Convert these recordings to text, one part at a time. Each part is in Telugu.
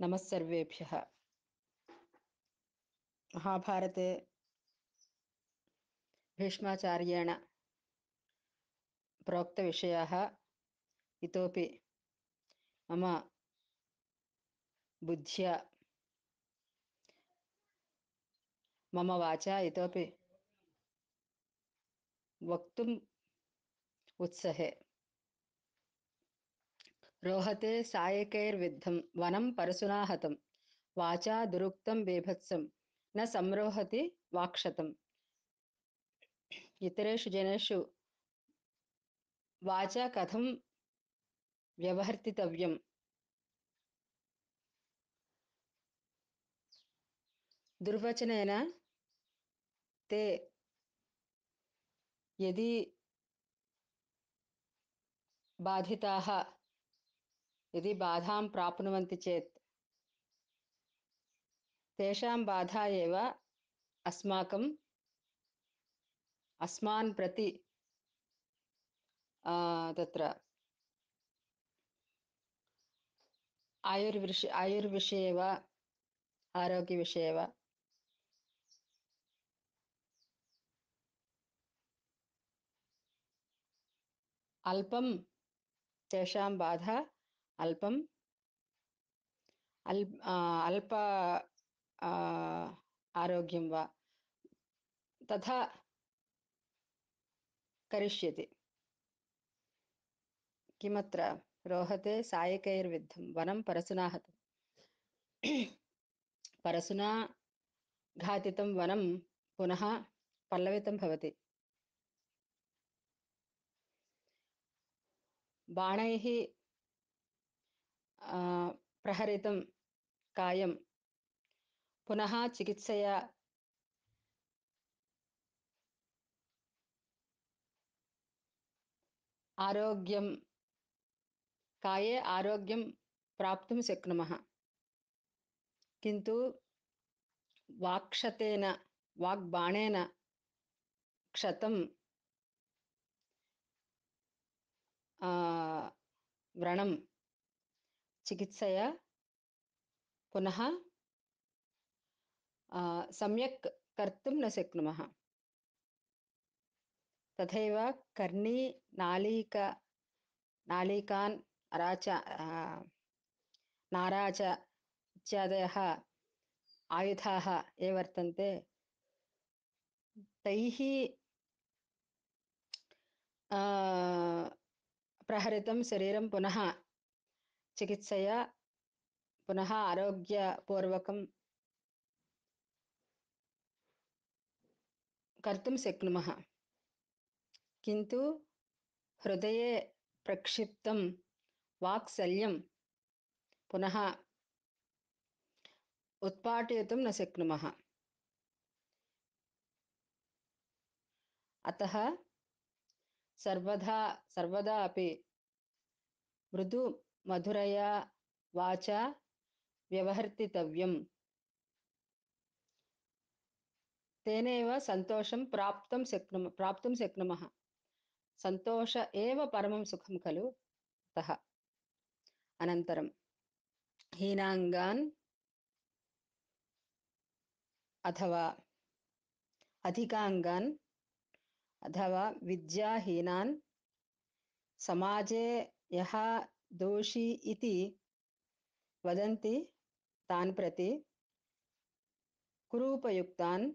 नमस्सर्वेभ्यः महाभारते भीष्माचार्येण प्रोक्तविषयाः इतोपि मम बुद्ध्या मम वाचा इतोपि वक्तुम् उत्सहे రోహతే సాయకైర్విద్ధం వనం పరశునాహతం వాచా దురుక్తం బీభత్సం న సంరోహతి వాక్షతం ఇతరేషు జనేషు వాచ కథం వ్యవహర్తితవ్యం దుర్వచనైన తే యది బాధితాహ यदि बाधां प्राप्नुवन्ति चेत् तेषां बाधा एव अस्माकम् अस्मान् प्रति तत्र आयुर्विष आयुर्विषये वा आरोग्यविषये वा अल्पं तेषां बाधा अल्पम् अल अल्प आरोग्यं वा तथा करिष्यति किमत्र रोहते सायकैर्विद्धं वनं परशुना परसुना परशुना घातितं वनं पुनः पल्लवितं भवति बाणैः ప్రహరితం కాయం పునః చికిత్సయా ఆరోగ్యం కాయే ఆరోగ్యం ప్రాప్తుం శక్నుమः కింటు వాక్షతేన వాగ్బాణేన క్షతం వ్రణం चिकित्सया पुनः सम्यक् कर्तुं न शक्नुमः तथैव कर्णी नालीक नालिकान् अराच नाराच इत्यादयः आयुधाः ये वर्तन्ते तैः प्रहरितं शरीरं पुनः चिकित्सया पुनः आरोग्यपूर्वकं कर्तुं शक्नुमः किन्तु हृदये प्रक्षिप्तं वाक्सल्यं पुनः उत्पाटयितुं न शक्नुमः अतः सर्वदा सर्वदा अपि मृदु మధురయా వాచ వ్యవహర్తితవ్యం తేనేవ సంతోషం ప్రాప్తం శక్ను ప్రాప్తం శక్నుమ సంతోష ఏవ పరమం సుఖం ఖలు తహ అనంతరం హీనాంగాన్ అథవా అధికాంగాన్ అథవా విద్యాహీనాన్ సమాజే యహ दोषी इति वदन्ति तान् प्रति कुरूपयुक्तान्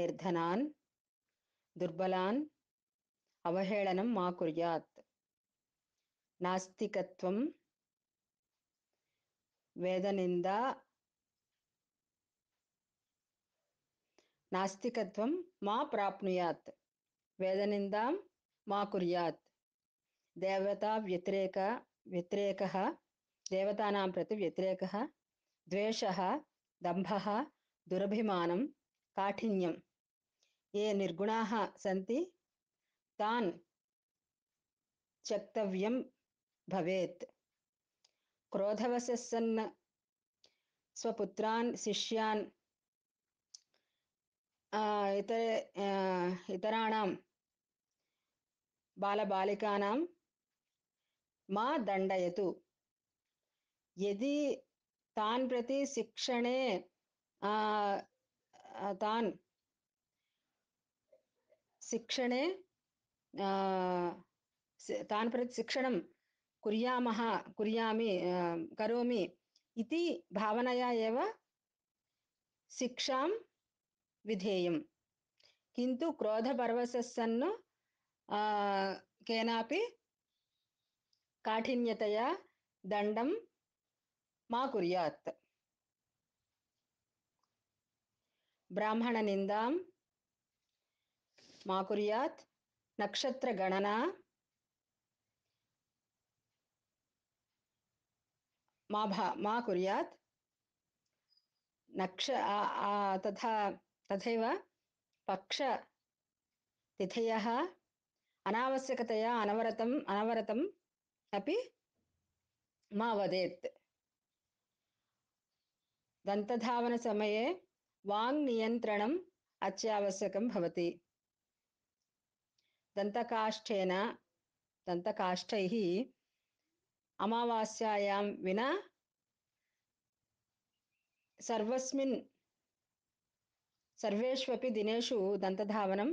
निर्धनान् దుర్బలాన్ అవహేళనం మా కుర్యాత్ నాస్తికత్వం వేదనింద నాస్తికత్వం మా ప్రాప్నుయాత్ వేదనిందాం మా కుర్యాత్ देवता व्यतिरेक व्यतिरेक देवता प्रति व्यतिरेक द्वेष दंभ दुरभिमानं काठिन्यम ये निर्गुणाः सी तान् भवे क्रोधवश सन् स्वपुत्रान् शिष्यान् इतर इतराणां మా దండయతు ఎది తాన్ ప్రతి శిక్షణే తాన్ శిక్షణే తాన్ ప్రతి శిక్షణం కురయామహ కురయామి కరోమి ఇది భావనయా ఏవ శిక్షాం విధేయం కింటు క్రోధపర్వసస్సన్ను కేనాపి కాఠిన్యతయా దండం మా కుర్యాత్ బ్రాహ్మణ నిందాం మా కుర్యాత్ నక్షత్ర గణన మా భా మా కుర్యాత్ నక్ష తథా తథైవ పక్ష తిథయ అనావశ్యకతయా అనవరతం అనవరతం अपि मा वदेत् दन्तधावनसमये वाङ्नियन्त्रणम् अत्यावश्यकं भवति दन्तकाष्ठेन दन्तकाष्ठैः अमावास्यायां विना सर्वस्मिन् సర్వేష్వపి దినేషు దంతధావనం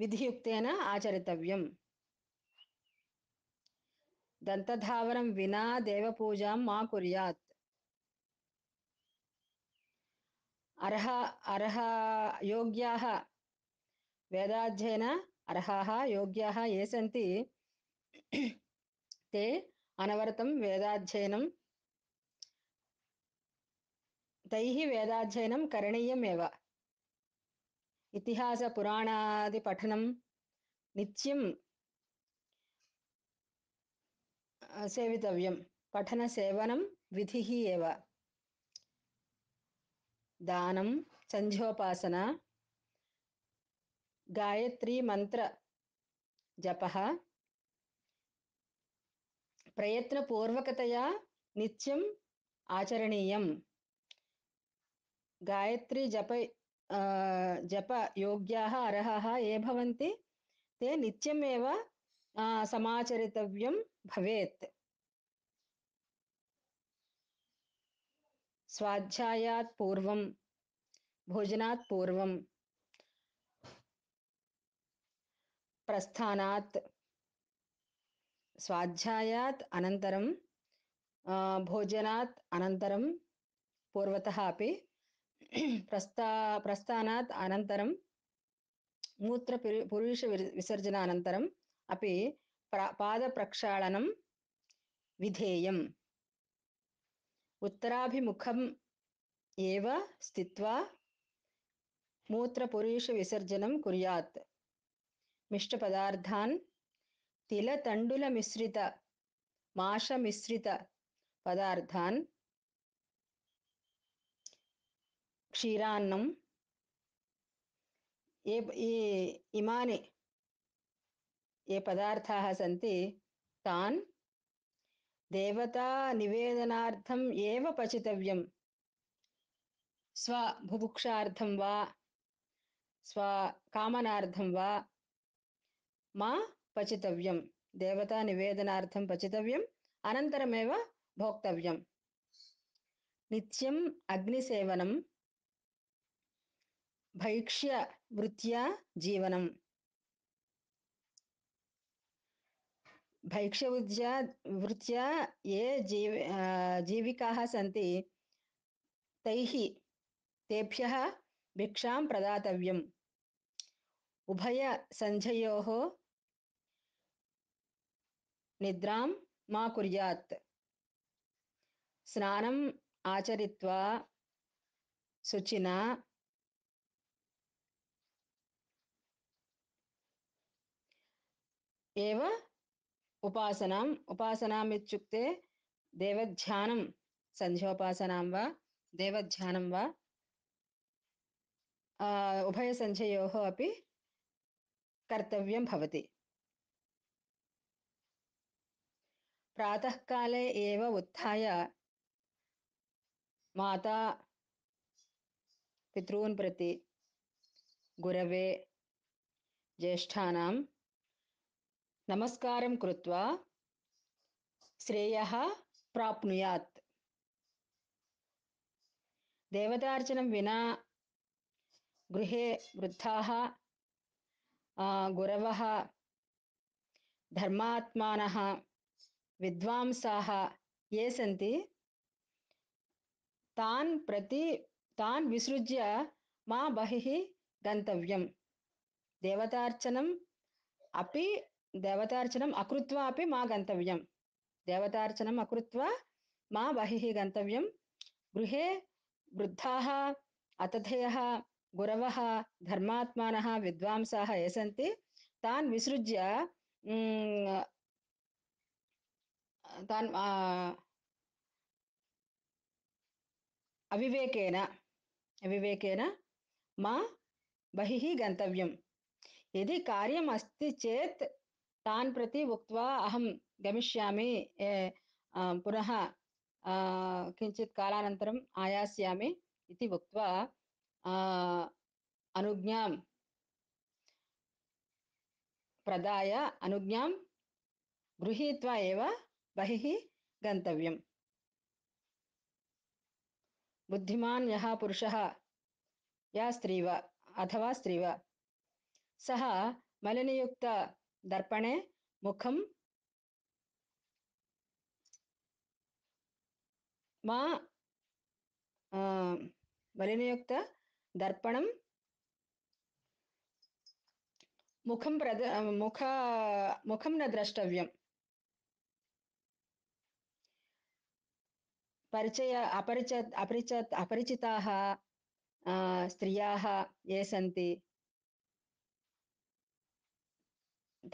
విధియుక్తేన ఆచరితవ్యం దంతధావనం వినా దేవపూజాం మా కుర్యాత్ అర్హ అర్హ యోగ్యాహ వేదాధ్యయన అర్హా యోగ్యాహ ఏ సంతి తే అనవర్తం వేదాధ్యయనం తై వేదాధ్యయనం కరణీయమేవ ఇతిహాస పురాణాది పఠనం నిత్యం సేవితవ్యం పఠన సేవనం విధి ఏవ దానం సంధ్యోపాసన గాయత్రి మంత్ర జప ప్రయత్నపూర్వకతయా నిత్యం ఆచరణీయం గాయత్రి జప జప యోగ్యా అర్హ ఏ భవంతి తే నిత్యమేవ సమాచరితవ్యం भवेत् स्वाध्यायात् पूर्वं भोजनात् पूर्वं प्रस्थानात् स्वाध्यायात् अनन्तरं भोजनात् अनन्तरं पूर्वतः अपि प्रस्था प्रस्थानात् अनन्तरं मूत्रपुरुषविसर्जनानन्तरम् अपि పాద ప్రక్షాళనం విధేయం ఉత్తరాభిముఖం ఏవ స్థిత్వా మూత్రపురీష విసర్జనం కుర్యాత్ మిష్టపదార్థాన్ తిలతండుల మిశ్రిత మాష మిశ్రిత పదార్థాన్ క్షీరాన్నం ఏ ఇమాని ये पदार्थाः सन्ति तान् देवतानिवेदनार्थम् एव पचितव्यं स्वबुभुक्षार्थं वा स्वकामनार्थं वा मा पचितव्यं देवतानिवेदनार्थं पचितव्यम् अनन्तरमेव भोक्तव्यं नित्यम् अग्निसेवनं भैक्ष्यवृत्त्या जीवनं भैक्षवृद्ध्या वृत्त्या ये जीव जीविकाः सन्ति तैः तेभ्यः भिक्षां प्रदातव्यम् उभयसन्धयोः निद्रां मा कुर्यात् स्नानम् आचरित्वा शुचिना एव ఉపాసనాం ఉపాసనాం ఇచ్చుక్తే దేవధ్యానం సంధ్యోపాసనాం వా దేవధ్యానం వా ఉభయ ఉభయసంధ్యయో అపి కర్తవ్యం భవతి ప్రాతకాలే ఏవ ఉత్య మాతా పితృన్ ప్రతి గురవే జ్యేష్ఠానాం నమస్కారం కృత్వ శ్రేయ ప్రాప్నుయాత్ దేవతార్చనం వినా గృహే వృద్ధా గురవ ధర్మాత్మాన విద్వాంసా ఏ సంతి తాన్ ప్రతి తాన్ విసృజ్య మా బహి గంతవ్యం దేవతార్చనం అపి దేవతార్చనం అకృత్వ అపి మా గంతవ్యం దేవతార్చనం అకృత్వ మా బహి గంతవ్యం గృహే వృద్ధా అతథయः గురవ ధర్మాత్మాన విద్వాంసా ఏ సంతి తాన్ విసృజ్య తాన్ అవివేకేన అవివేకేన మా బహి గంతవ్యం ఇది కార్యం అస్తి చేత్ तान् प्रति उक्त्वा अहं गमिष्यामि पुनः किञ्चित् कालानन्तरम् आयास्यामि इति उक्त्वा अनुज्ञां प्रदाय अनुज्ञां गृहीत्वा एव बहिः गन्तव्यम् बुद्धिमान् यः पुरुषः या स्त्री वा अथवा स्त्री वा सः मलिनयुक्त దర్పణే ముఖం మా వలినయుక్త దర్పణం ముఖం ప్రద ముఖ ముఖం న ద్రష్టవ్యం పరిచయ అపరిచ అపరిచ అపరిచితాः స్త్రియాः ये सन्ति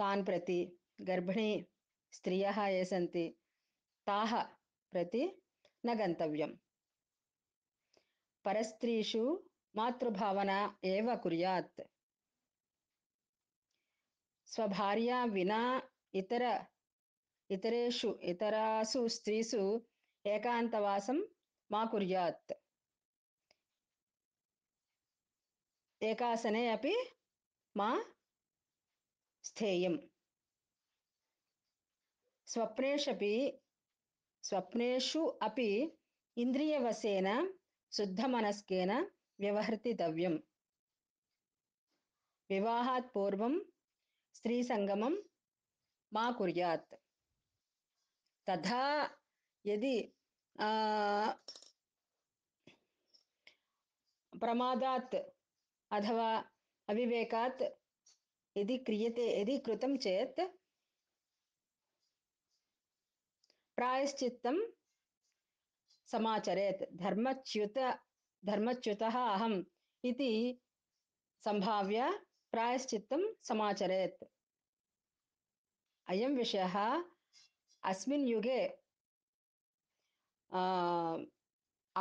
తాన్ ప్రతి గర్భిణీ స్త్రియ ఏ సంతి తాహ ప్రతి న గంతవ్యం పరస్త్రీషు మాతృభావన ఏవ కుర్యాత్ స్వభార్య వినా ఇతర ఇతరేషు ఇతరాసు స్త్రీసు ఏకాంతవాసం మా కుర్యాత్ ఏకాసనే అపి మా స్థేయం స్వప్నేషపి స్వప్నేషు అపి ఇంద్రియవశేన శుద్ధమనస్కేన వ్యవహర్తితవ్యం వివాహాత్ పూర్వం స్త్రీ సంగమం మా కుర్యాత్ తథా యది ప్రమాదాత్ అథవా అవివేకాత్ यदि क्रियते यदि कृतं चेत् प्रायश्चित्तं समाचरेत् धर्मच्युत धर्मच्युतः अहम् इति सम्भाव्य प्रायश्चित्तं समाचरेत् अयं विषयः अस्मिन् युगे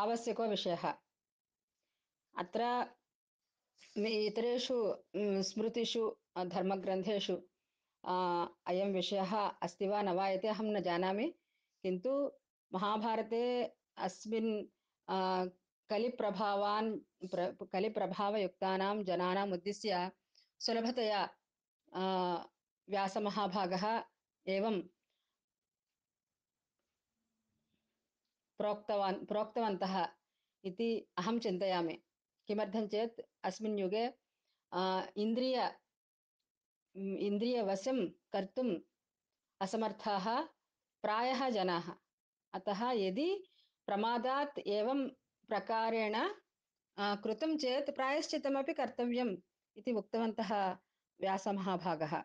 आवश्यको विषयः अत्र इतरेषु स्मृतिषु धर्मग्रन्थेषु अयं विषयः अस्ति वा न वा इति अहं न जानामि किन्तु महाभारते अस्मिन् कलिप्रभावान् प्र कलिप्रभावयुक्तानां जनानाम् उद्दिश्य सुलभतया व्यासमहाभागः एवं प्रोक्तवान् प्रोक्तवन्तः इति अहं चिन्तयामि किमर्थं चेत् अस्मिन् युगे इन्द्रिय इन्द्रियवशं कर्तुम् असमर्थाः प्रायः जनाः अतः यदि प्रमादात् एवं प्रकारेण कृतं चेत् प्रायश्चितमपि कर्तव्यम् इति उक्तवन्तः व्यासमहाभागः